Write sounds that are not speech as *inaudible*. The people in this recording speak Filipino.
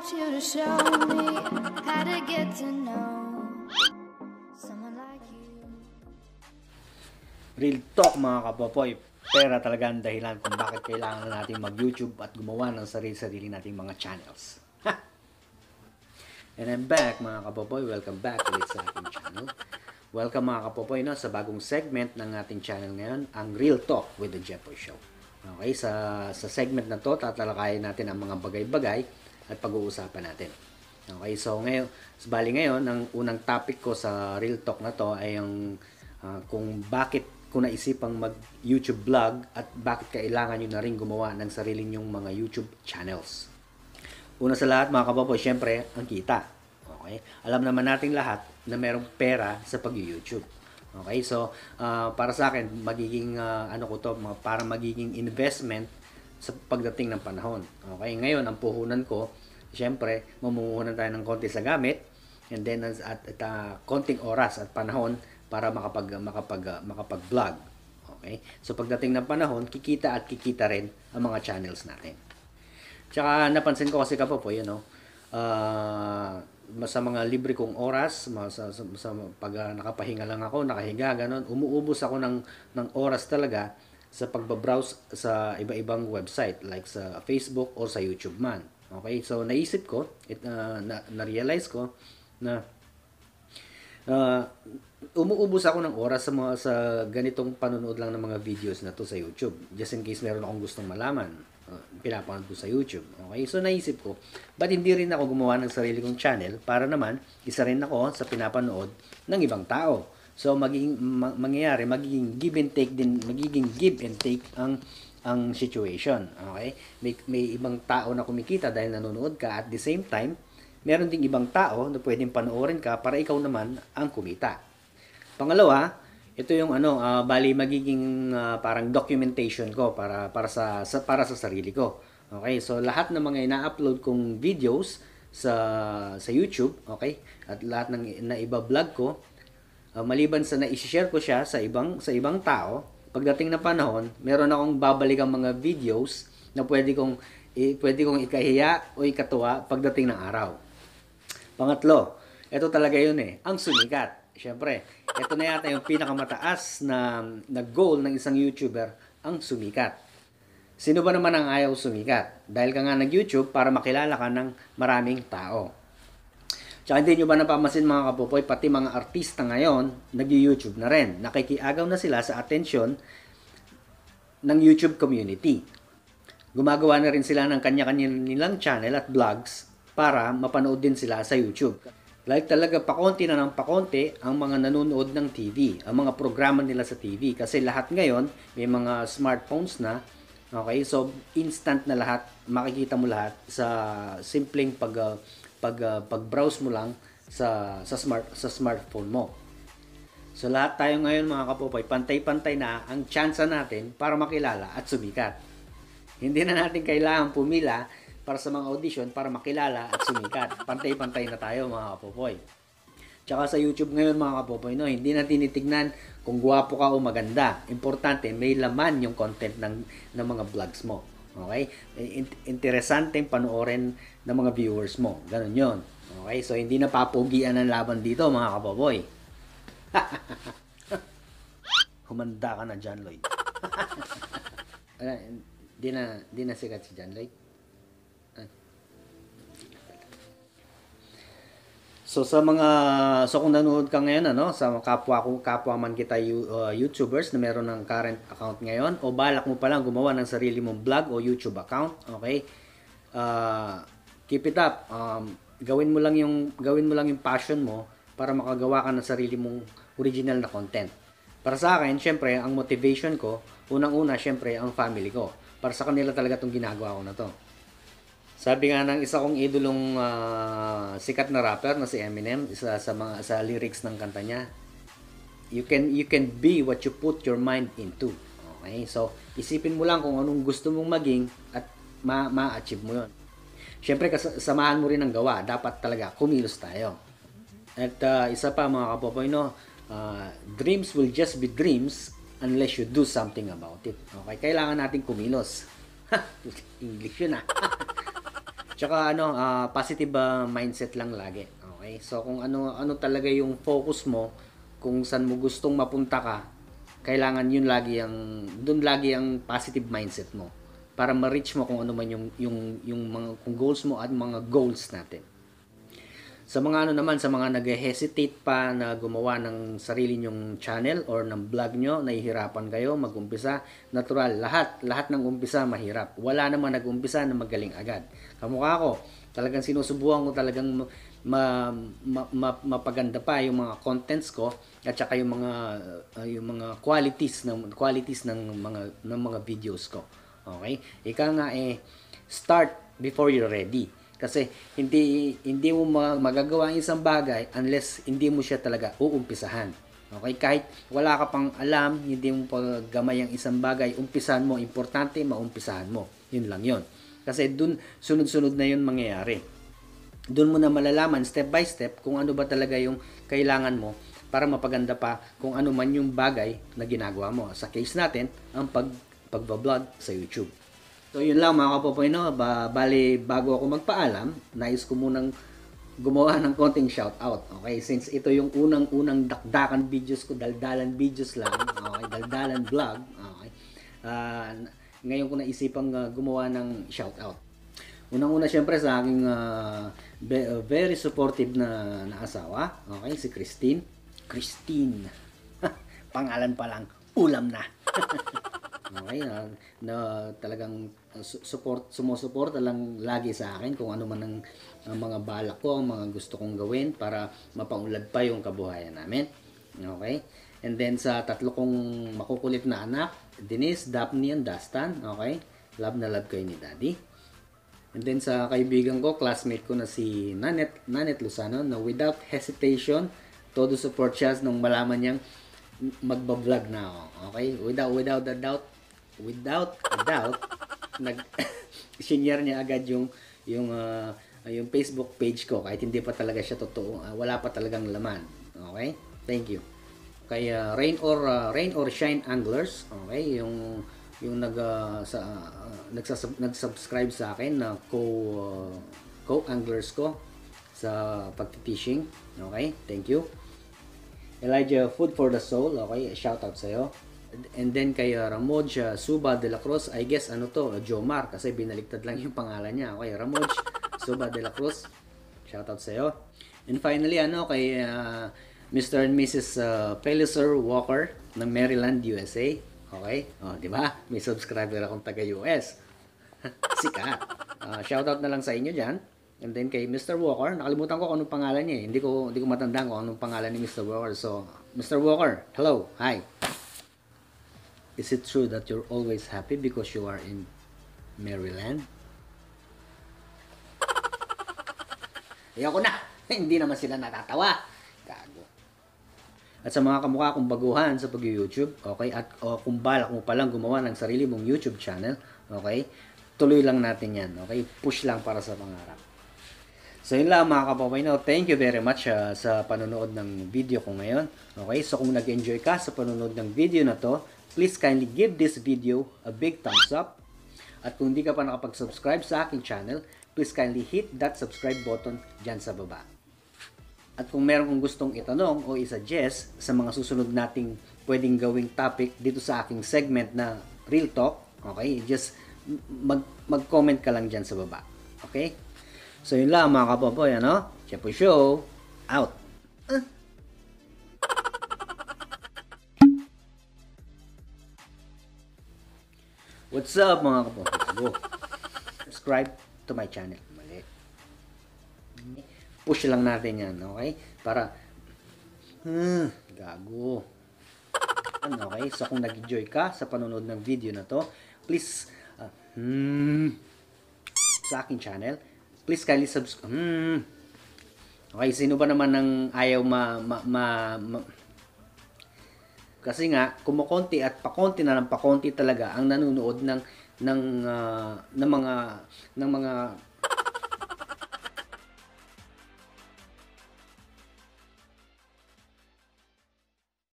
want you to show me how to get to know someone like you. Real talk mga kapopoy, pera talaga ang dahilan kung bakit kailangan na natin mag-YouTube at gumawa ng sarili-sarili nating mga channels. And I'm back mga kapopoy, welcome back ulit sa ating channel. Welcome mga kapopoy no, sa bagong segment ng ating channel ngayon, ang Real Talk with the Jepoy Show. Okay, sa, sa segment na to, tatalakayin natin ang mga bagay-bagay at pag-uusapan natin. Okay, so ngayon, bali ngayon, ang unang topic ko sa Real Talk na to ay yung uh, ah, kung bakit ko naisipang mag-YouTube vlog at bakit kailangan nyo na rin gumawa ng sarili nyong mga YouTube channels. Una sa lahat mga kababoy, syempre, ang kita. Okay? Alam naman nating lahat na merong pera sa pag-YouTube. Okay, so uh, para sa akin, magiging uh, ano ko to, para magiging investment sa pagdating ng panahon. Okay, ngayon ang puhunan ko, siyempre, mamumuhunan tayo ng konti sa gamit and then at, at uh, konting oras at panahon para makapag makapag uh, makapag-vlog. Okay? So pagdating ng panahon, kikita at kikita rin ang mga channels natin. Tsaka napansin ko kasi kapo po, you know, uh, ah, sa mga libre kong oras, sa, sa, sa pag uh, nakapahinga lang ako, nakahiga, ganun, umuubos ako ng, ng oras talaga sa pagbabrowse sa iba-ibang website like sa Facebook or sa YouTube man. Okay, so naisip ko, it, uh, na, na-realize ko na uh, umuubos ako ng oras sa mga sa ganitong panonood lang ng mga videos na to sa YouTube. Just in case meron akong gustong malaman, uh, pinapanood ko sa YouTube. Okay? So naisip ko, but hindi rin ako gumawa ng sarili kong channel para naman isa rin ako sa pinapanood ng ibang tao. So magiging mag, mangyayari magiging give and take din magiging give and take ang ang situation. Okay? May, may ibang tao na kumikita dahil nanonood ka at the same time, meron ding ibang tao na pwedeng panoorin ka para ikaw naman ang kumita. Pangalawa, ito yung ano, uh, bali magiging uh, parang documentation ko para para sa, sa para sa sarili ko. Okay, so lahat ng mga ina-upload kong videos sa sa YouTube, okay? At lahat ng na iba-vlog ko, uh, maliban sa na-share ko siya sa ibang sa ibang tao, pagdating na panahon, meron akong babalik ang mga videos na pwede kong eh, pwede kong ikahiya o ikatuwa pagdating ng araw. Pangatlo, ito talaga yun eh, ang sumikat. Siyempre, ito na yata yung pinakamataas na, na goal ng isang YouTuber, ang sumikat. Sino ba naman ang ayaw sumikat? Dahil ka nga nag-YouTube para makilala ka ng maraming tao. Tsaka hindi nyo ba napamansin mga kapopoy, pati mga artista ngayon, nag-YouTube na rin. Nakikiagaw na sila sa atensyon ng YouTube community. Gumagawa na rin sila ng kanya-kanya nilang channel at vlogs para mapanood din sila sa YouTube. Like talaga pakonti na ng pakonti ang mga nanonood ng TV, ang mga programa nila sa TV. Kasi lahat ngayon, may mga smartphones na Okay? So, instant na lahat. Makikita mo lahat sa simpleng pag uh, pag uh, pag-browse mo lang sa sa smart sa smartphone mo. So lahat tayo ngayon mga kapopoy, pantay-pantay na ang tsansa natin para makilala at sumikat. Hindi na natin kailangan pumila para sa mga audition para makilala at sumikat. Pantay-pantay na tayo mga kapopoy. Tsaka sa YouTube ngayon mga kapopoy, no, hindi na tinitignan kung guwapo ka o maganda. Importante, may laman yung content ng, ng mga vlogs mo. Okay? Interesanteng panoorin ng mga viewers mo. Ganun yon. Okay? So, hindi na ang laban dito, mga kababoy. *laughs* Humanda ka na, John Lloyd. *laughs* Hindi na, di na sikat si John Lloyd. So sa mga so kung nanonood ka ngayon ano sa kapwa ko kapwa man kita uh, YouTubers na meron ng current account ngayon o balak mo pa lang gumawa ng sarili mong blog o YouTube account, okay? Uh, keep it up. Um, gawin mo lang yung gawin mo lang yung passion mo para makagawa ka ng sarili mong original na content. Para sa akin, syempre, ang motivation ko, unang-una syempre ang family ko. Para sa kanila talaga 'tong ginagawa ko na 'to. Sabi nga ng isa kong idolong uh, sikat na rapper na si Eminem, isa sa mga sa lyrics ng kanta niya. You can you can be what you put your mind into. Okay? So, isipin mo lang kung anong gusto mong maging at ma- ma-achieve mo 'yon. Syempre kasamahan mo rin ang gawa. Dapat talaga kumilos tayo. At uh, isa pa mga kapopoy no, uh, dreams will just be dreams unless you do something about it. Okay? Kailangan nating kumilos. *laughs* English 'yun ah. *laughs* Tsaka ano, uh, positive uh, mindset lang lagi. Okay? So kung ano ano talaga yung focus mo, kung saan mo gustong mapunta ka, kailangan yun lagi ang doon lagi ang positive mindset mo para ma-reach mo kung ano man yung yung yung mga kung goals mo at mga goals natin. Sa mga ano naman, sa mga nag-hesitate pa na gumawa ng sarili nyong channel or ng vlog nyo, nahihirapan kayo mag-umpisa, natural, lahat, lahat ng umpisa mahirap. Wala namang nag-umpisa na magaling agad. Kamukha ko, talagang sinusubuan ko talagang ma, ma, ma, mapaganda pa yung mga contents ko at saka yung mga uh, yung mga qualities ng qualities ng mga ng mga videos ko. Okay? Ika nga eh start before you're ready. Kasi hindi hindi mo magagawa ang isang bagay unless hindi mo siya talaga uumpisahan. Okay, kahit wala ka pang alam, hindi mo pa gamay ang isang bagay, umpisahan mo, importante maumpisahan mo. 'Yun lang 'yon. Kasi dun sunod-sunod na 'yun mangyayari. Doon mo na malalaman step by step kung ano ba talaga yung kailangan mo para mapaganda pa kung ano man yung bagay na ginagawa mo. Sa case natin, ang pag pagbablog sa YouTube. So yun lang mga kapopoyno, ba, bali bago ako magpaalam, nais ko munang gumawa ng konting shout out. Okay, since ito yung unang-unang dakdakan videos ko, daldalan videos lang, okay, daldalan vlog, okay. Uh, ngayon ko naisipang uh, gumawa ng shout out. Unang-una syempre sa aking uh, be, uh, very supportive na, na asawa, okay, si Christine. Christine. *laughs* Pangalan pa lang, ulam na. *laughs* okay, uh, na talagang uh, support, sumusuporta lang lagi sa akin kung ano man ang, ang mga balak ko, ang mga gusto kong gawin para mapaunlad pa yung kabuhayan namin. Okay? And then sa tatlo kong makukulit na anak, Denise, Daphne, and Dastan. Okay? Love na love kayo ni Daddy. And then sa kaibigan ko, classmate ko na si Nanet, Nanet Lusano na without hesitation, todo support siya nung malaman niyang magbablog na ako. Okay? Without, without a doubt, without a doubt, nag *laughs* senior niya agad yung yung uh, yung Facebook page ko kahit hindi pa talaga siya totoo, uh, wala pa talagang laman. Okay? Thank you. Kay uh, ah, Rain or uh, Rain or Shine Anglers, okay, yung yung nag uh, sa uh, nagsasub, nag-subscribe sa akin na uh, co uh, co anglers ko sa pagti-fishing. Okay? Thank you. Elijah Food for the Soul, okay? Shout out sa iyo and then kay uh, Ramoj Suba de la Cruz, I guess ano to, uh, Jomar, kasi binaliktad lang yung pangalan niya. Okay, Ramoj *laughs* Suba de la Cruz, Shout shoutout sa'yo. And finally, ano, kay uh, Mr. and Mrs. Uh, Peliser Walker ng Maryland, USA. Okay? Oh, di ba? May subscriber akong taga-US. *laughs* Sika. Uh, out na lang sa inyo diyan. And then kay Mr. Walker, nakalimutan ko kung anong pangalan niya eh. Hindi ko, hindi ko matandaan kung anong pangalan ni Mr. Walker. So, Mr. Walker, hello, hi. Is it true that you're always happy because you are in Maryland? Ayoko na! *laughs* Hindi naman sila natatawa. Gago. At sa mga kamukha kong baguhan sa pag-YouTube, okay? At o, kung balak mo palang gumawa ng sarili mong YouTube channel, okay? Tuloy lang natin yan, okay? Push lang para sa pangarap. So yun lang mga kapapayno, thank you very much uh, sa panonood ng video ko ngayon. Okay, so kung nag-enjoy ka sa panonood ng video na to, Please kindly give this video a big thumbs up. At kung hindi ka pa nakapag-subscribe sa aking channel, please kindly hit that subscribe button dyan sa baba. At kung meron kong gustong itanong o isuggest sa mga susunod nating pwedeng gawing topic dito sa aking segment na Real Talk, okay, just mag- mag-comment ka lang dyan sa baba. Okay? So yun lang mga kapaboy, ano? Chepo show. Out! What's up mga kapatid? Go. Subscribe to my channel. Mali. Push lang natin yan, okay? Para, hmm, gago. Ano, okay, so kung nag-enjoy ka sa panonood ng video na to, please, uh, hmm, sa akin channel, please kindly subscribe, hmm, Okay, sino ba naman ang ayaw ma, ma, ma, ma kasi nga, kumokonti at pakonti na lang pakonti talaga ang nanonood ng ng uh, ng mga ng mga